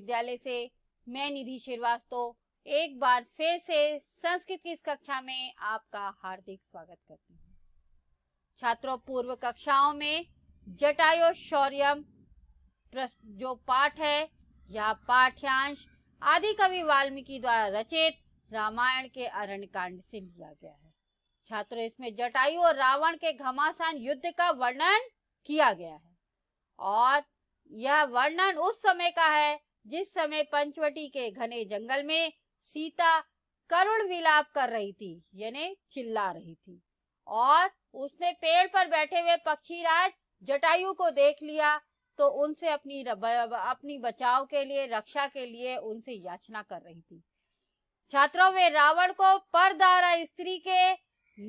विश्वविद्यालय से मैं निधि श्रीवास्तव एक बार फिर से संस्कृत की इस कक्षा में आपका हार्दिक स्वागत करती हूँ छात्रों पूर्व कक्षाओं में जटायु शौर्य जो पाठ है यह पाठ्यांश आदि कवि वाल्मीकि द्वारा रचित रामायण के अरण्य कांड से लिया गया है छात्रों इसमें जटायु और रावण के घमासान युद्ध का वर्णन किया गया है और यह वर्णन उस समय का है जिस समय पंचवटी के घने जंगल में सीता करुण विलाप कर रही थी यानी चिल्ला रही थी और उसने पेड़ पर बैठे हुए पक्षी राज जटायु को देख लिया तो उनसे अपनी अपनी बचाव के लिए रक्षा के लिए उनसे याचना कर रही थी छात्रों वे रावण को परदारा स्त्री के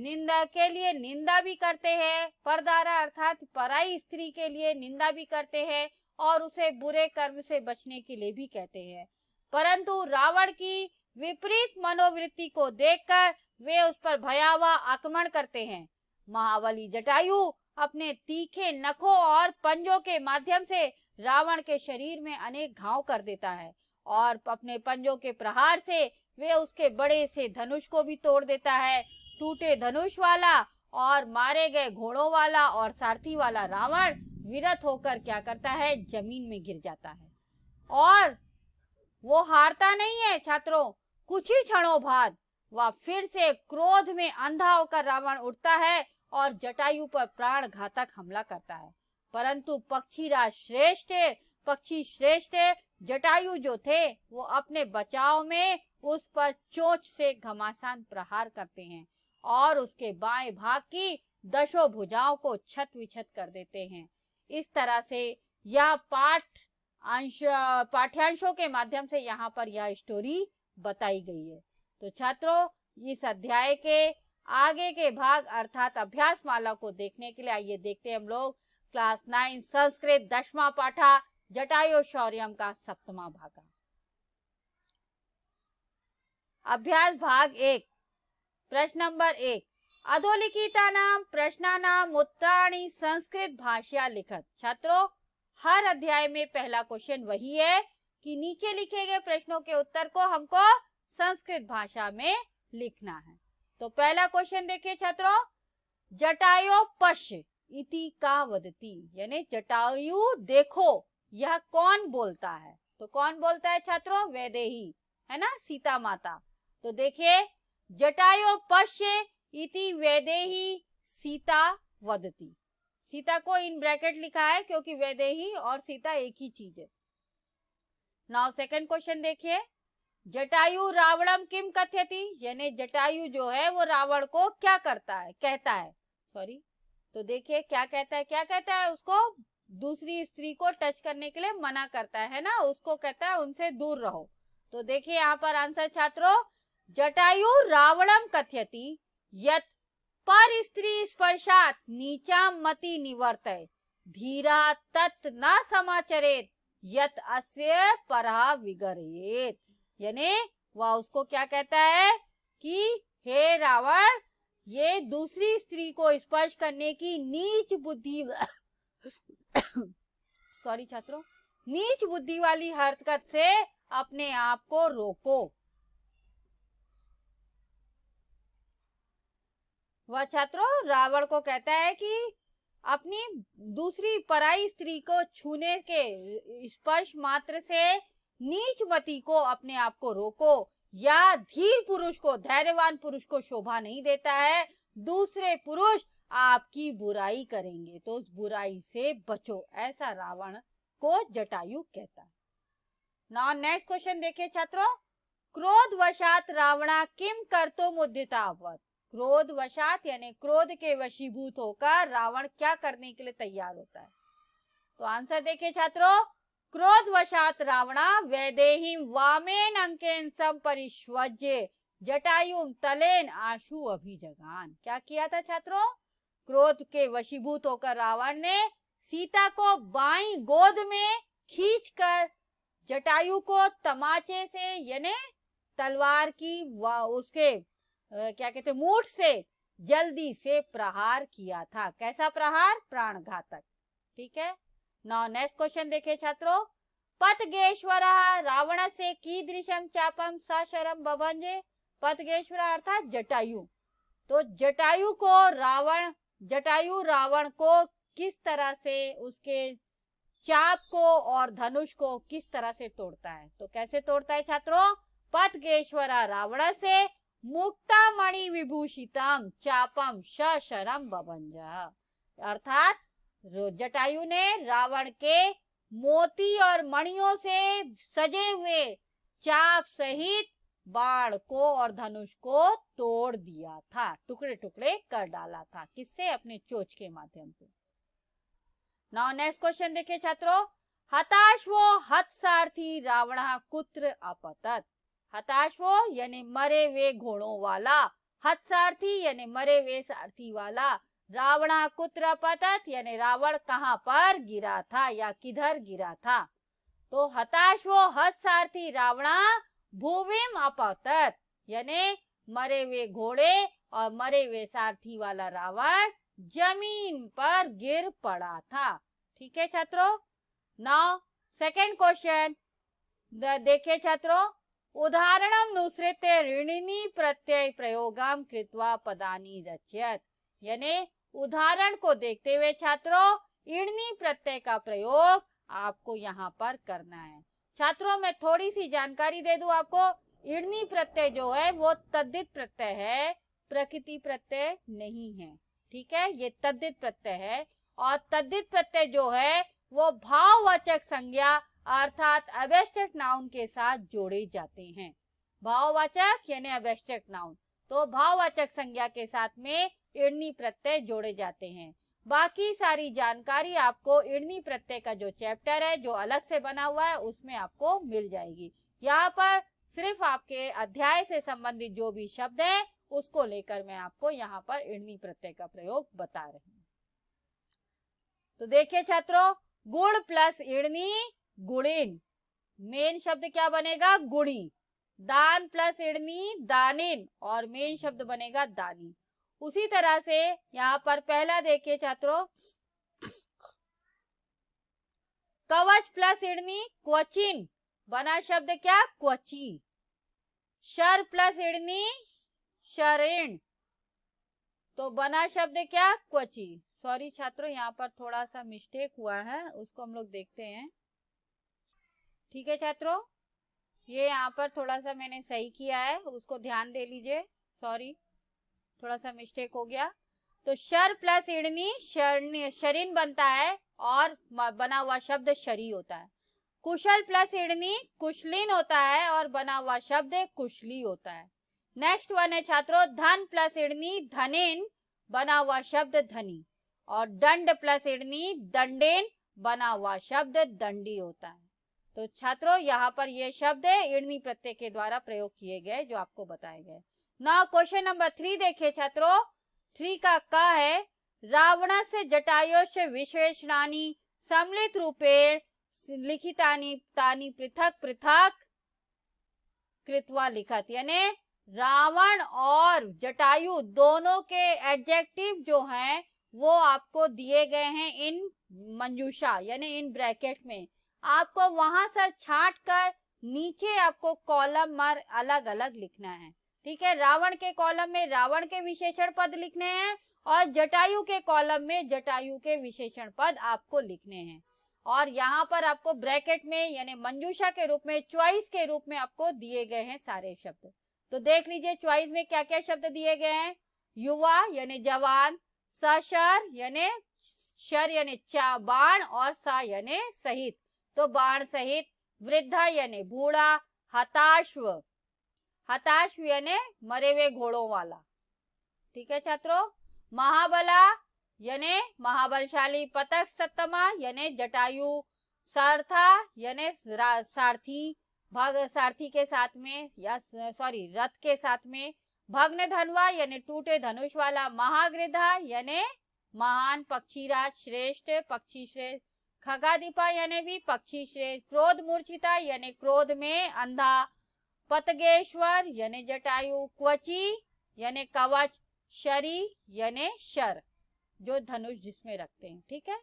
निंदा के लिए निंदा भी करते हैं परदारा अर्थात पराई स्त्री के लिए निंदा भी करते हैं और उसे बुरे कर्म से बचने के लिए भी कहते हैं परंतु रावण की विपरीत मनोवृत्ति को देखकर वे उस पर भयावह आक्रमण करते हैं महावली जटायु अपने तीखे नखों और पंजों के माध्यम से रावण के शरीर में अनेक घाव कर देता है और अपने पंजों के प्रहार से वे उसके बड़े से धनुष को भी तोड़ देता है टूटे धनुष वाला और मारे गए घोड़ों वाला और सारथी वाला रावण विरत होकर क्या करता है जमीन में गिर जाता है और वो हारता नहीं है छात्रों कुछ ही क्षणों बाद वह फिर से क्रोध में अंधा होकर रावण उठता है और जटायु पर प्राण घातक हमला करता है परंतु पक्षी राज श्रेष्ठ पक्षी श्रेष्ठ जटायु जो थे वो अपने बचाव में उस पर चोच से घमासान प्रहार करते हैं और उसके बाएं भाग की दशो भुजाओं को छत विछत कर देते हैं इस तरह से यह पाठ अंश पाठ्यांशों के माध्यम से यहाँ पर यह स्टोरी बताई गई है तो छात्रों इस अध्याय के आगे के भाग अर्थात अभ्यास माला को देखने के लिए आइए देखते हैं हम लोग क्लास नाइन संस्कृत दसवा पाठा जटायु शौर्यम का सप्तमा भागा अभ्यास भाग एक प्रश्न नंबर एक अधोलिखिता नाम प्रश्न नाम उत्तराणी संस्कृत भाषा लिखत छात्रों हर अध्याय में पहला क्वेश्चन वही है कि नीचे लिखे गए प्रश्नों के उत्तर को हमको संस्कृत भाषा में लिखना है तो पहला क्वेश्चन देखिए छात्रों जटायो पश इति का वदती यानी जटायु देखो यह कौन बोलता है तो कौन बोलता है छात्रों वेदेही है ना सीता माता तो देखिए जटायो पश्य इति वेदे ही सीता वदती सीता को इन ब्रैकेट लिखा है क्योंकि वेदेही और सीता एक ही चीज है नाउ सेकंड क्वेश्चन देखिए जटायु रावणम किम कथ्यति यानी जटायु जो है वो रावण को क्या करता है कहता है सॉरी तो देखिए क्या कहता है क्या कहता है उसको दूसरी स्त्री को टच करने के लिए मना करता है ना उसको कहता है उनसे दूर रहो तो देखिए यहाँ पर आंसर छात्रों जटायु रावणम कथ्यति यत पर स्त्री स्पर्शात नीचा मति निवर्त धीरा तत् न समाचरेत यत अस्य परा विगरेत यानी वह उसको क्या कहता है कि हे रावण ये दूसरी स्त्री को स्पर्श करने की नीच बुद्धि सॉरी छात्रों नीच बुद्धि वाली हरकत से अपने आप को रोको वह छात्रों रावण को कहता है कि अपनी दूसरी पराई स्त्री को छूने के स्पर्श मात्र से नीच मती को अपने आप को रोको या धीर पुरुष को धैर्यवान पुरुष को शोभा नहीं देता है दूसरे पुरुष आपकी बुराई करेंगे तो उस बुराई से बचो ऐसा रावण को जटायु कहता है नाउ नेक्स्ट क्वेश्चन देखिए छात्रों क्रोध वशात रावणा किम कर तो मुद्दितावत क्रोध वशात यानी क्रोध के वशीभूत होकर रावण क्या करने के लिए तैयार होता है तो आंसर देखिए छात्रों क्रोध वशात रावणा वैदेही वामेन अंकेन परिश्वज्य जटायु तलेन आशु अभिजगान क्या किया था छात्रों क्रोध के वशीभूत होकर रावण ने सीता को बाई गोद में खींचकर जटायु को तमाचे से यानी तलवार की व उसके क्या कहते मूठ से जल्दी से प्रहार किया था कैसा प्रहार प्राण घातक ठीक है नौ नेक्स्ट क्वेश्चन देखे छात्रों पतगेश्वर रावण से कीदृशम चापम सशरम बभंजे पतगेश्वर अर्थात जटायु तो जटायु को रावण जटायु रावण को किस तरह से उसके चाप को और धनुष को किस तरह से तोड़ता है तो कैसे तोड़ता है छात्रों पतगेश्वरा रावण से मुक्ता मणि विभूषितम चापम शरम बबंजा अर्थात जटायु ने रावण के मोती और मणियों से सजे हुए चाप सहित बाण को और धनुष को तोड़ दिया था टुकड़े टुकड़े कर डाला था किससे अपने चोच के माध्यम से नाउ नेक्स्ट क्वेश्चन देखे छात्रों हताश वो सारथी रावण कुत्र अपतत हताश वो यानी मरे हुए घोड़ों वाला सारथी यानी मरे हुए सारथी वाला रावणा कुत्र पतत यानी रावण कहाँ पर गिरा था या किधर गिरा था तो हताश वो सारथी रावणा भूविम अपतत यानी मरे हुए घोड़े और मरे हुए सारथी वाला रावण जमीन पर गिर पड़ा था ठीक है छात्रों नाउ सेकंड क्वेश्चन देखे छात्रों उदाहरण नुसृते ऋणिनी प्रत्यय प्रयोग कृत्वा पदानी रचयत यानी उदाहरण को देखते हुए छात्रों इड़नी प्रत्यय का प्रयोग आपको यहाँ पर करना है छात्रों में थोड़ी सी जानकारी दे दू आपको इणनी प्रत्यय जो है वो तद्दित प्रत्यय है प्रकृति प्रत्यय नहीं है ठीक है ये तद्दित प्रत्यय है और तद्दित प्रत्यय जो है वो भाववाचक संज्ञा अर्थात अवेस्टेड नाउन के साथ जोड़े जाते हैं भाववाचक यानी अवेस्टेड नाउन तो भाववाचक संज्ञा के साथ में इड़नी प्रत्यय जोड़े जाते हैं बाकी सारी जानकारी आपको इड़नी प्रत्यय का जो चैप्टर है जो अलग से बना हुआ है उसमें आपको मिल जाएगी यहाँ पर सिर्फ आपके अध्याय से संबंधित जो भी शब्द है उसको लेकर मैं आपको यहाँ पर इड़नी प्रत्यय का प्रयोग बता रही हूँ तो देखिये छात्रों गुण प्लस इड़नी गुणिन मेन शब्द क्या बनेगा गुणी दान प्लस इड़नी दानिन और मेन शब्द बनेगा दानी उसी तरह से यहाँ पर पहला देखिए छात्रों कवच प्लस इड़नी क्वचिन बना शब्द क्या क्वची शर प्लस इड़नी शरण तो बना शब्द क्या क्वची सॉरी छात्रों यहाँ पर थोड़ा सा मिस्टेक हुआ है उसको हम लोग देखते हैं ठीक है छात्रों ये यहाँ पर थोड़ा सा मैंने सही किया है उसको ध्यान दे लीजिए सॉरी थोड़ा सा मिस्टेक हो गया तो शर प्लस इड़नी शरण शरीन बनता है और बना हुआ शब्द शरी होता है कुशल प्लस इड़नी कुशलिन होता है और बना हुआ शब्द कुशली होता है नेक्स्ट वन है छात्रों धन प्लस इड़नी धनेन बना हुआ शब्द धनी और दंड प्लस इड़नी दंडेन बना हुआ शब्द दंडी होता है तो छात्रों यहाँ पर ये शब्द है इड़नी प्रत्यय के द्वारा प्रयोग किए गए जो आपको बताए गए ना क्वेश्चन नंबर थ्री देखिए छात्रों थ्री का का है रावण से जटायुष विशेषणानी सम्मिलित रूपेण लिखितानी तानी पृथक पृथक कृतवा लिखा यानी रावण और जटायु दोनों के एडजेक्टिव जो हैं वो आपको दिए गए हैं इन मंजूषा यानी इन ब्रैकेट में आपको वहां से छाट कर नीचे आपको कॉलम मर अलग अलग लिखना है ठीक है रावण के कॉलम में रावण के विशेषण पद लिखने हैं और जटायु के कॉलम में जटायु के विशेषण पद आपको लिखने हैं और यहाँ पर आपको ब्रैकेट में यानी मंजूषा के रूप में च्वाइस के रूप में आपको दिए गए हैं सारे शब्द तो देख लीजिए च्वाइस में क्या क्या शब्द दिए गए हैं युवा यानी जवान सशर यानी शर यानी चाबाण और सा यानी सहित तो बाण सहित वृद्धा यानी बूढ़ा हताश्व हताश्व यानी मरे हुए घोड़ों वाला ठीक है छात्रों महाबला यानी महाबलशाली पतक सत्तमा यानी जटायु सारथा यानी सारथी भग सारथी के साथ में या सॉरी रथ के साथ में भग्न धनवा यानी टूटे धनुष वाला महागृधा यानी महान पक्षीराज श्रेष्ठ पक्षी श्रेष्ठ खगादीपा यानी भी पक्षी श्रेष्ठ क्रोध मूर्छिता यानी क्रोध में अंधा पतगेश्वर यानी जटायु क्वची यानी कवच शरी यानी शर जो धनुष जिसमें रखते हैं ठीक है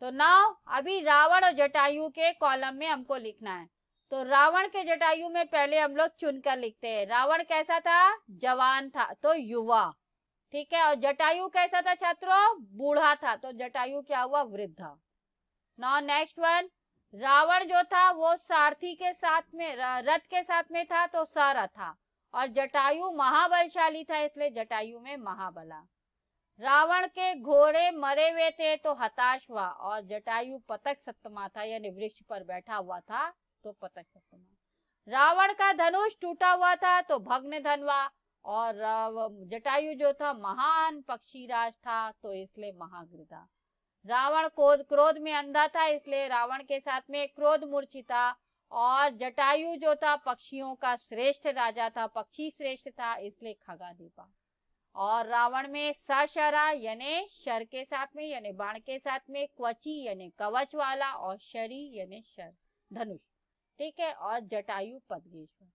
तो नाव अभी रावण और जटायु के कॉलम में हमको लिखना है तो रावण के जटायु में पहले हम लोग चुनकर लिखते हैं रावण कैसा था जवान था तो युवा ठीक है और जटायु कैसा था छात्रों बूढ़ा था तो जटायु क्या हुआ वृद्धा नाउ नेक्स्ट वन रावण जो था वो सारथी के साथ में रथ के साथ में था तो सारा था और जटायु महाबलशाली था इसलिए जटायु में महाबला रावण के घोड़े मरे हुए थे तो हताश हुआ और जटायु पतक सप्तमा था यानी वृक्ष पर बैठा हुआ था तो पतक सप्तमा रावण का धनुष टूटा हुआ था तो भग्न धनवा और जटायु जो था महान पक्षीराज था तो इसलिए महागृदा रावण क्रोध क्रोध में अंधा था इसलिए रावण के साथ में क्रोध मूर्छित था और जटायु जो था पक्षियों का श्रेष्ठ राजा था पक्षी श्रेष्ठ था इसलिए खगा दीपा और रावण में सशरा यानी शर के साथ में यानी बाण के साथ में क्वची यानी कवच वाला और शरी यानी शर धनुष ठीक है और जटायु पदगेश्वर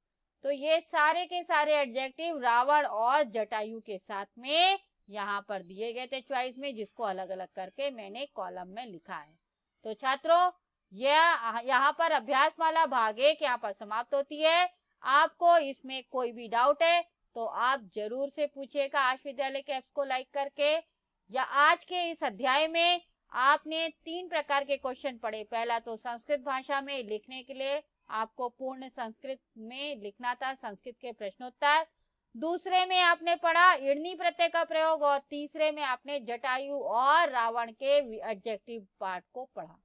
तो ये सारे के सारे एडजेक्टिव रावण और जटायु के साथ में यहाँ पर दिए गए थे चॉइस में जिसको अलग अलग करके मैंने कॉलम में लिखा है तो छात्रों यह यहाँ पर अभ्यास माला भाग एक यहाँ पर समाप्त होती है आपको इसमें कोई भी डाउट है तो आप जरूर से पूछिएगा आज विद्यालय के ऐप्स को लाइक करके या आज के इस अध्याय में आपने तीन प्रकार के क्वेश्चन पढ़े पहला तो संस्कृत भाषा में लिखने के लिए आपको पूर्ण संस्कृत में लिखना था संस्कृत के प्रश्नोत्तर दूसरे में आपने पढ़ा इड़नी प्रत्यय का प्रयोग और तीसरे में आपने जटायु और रावण के एडजेक्टिव पार्ट को पढ़ा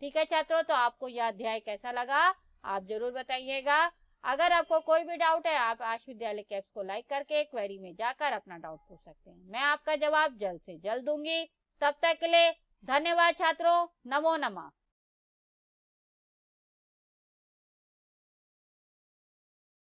ठीक है छात्रों तो आपको यह अध्याय कैसा लगा आप जरूर बताइएगा अगर आपको कोई भी डाउट है आप आश विद्यालय के को लाइक करके क्वेरी में जाकर अपना डाउट पूछ सकते हैं मैं आपका जवाब जल्द से जल्द दूंगी तब तक के लिए धन्यवाद छात्रों नमो नमा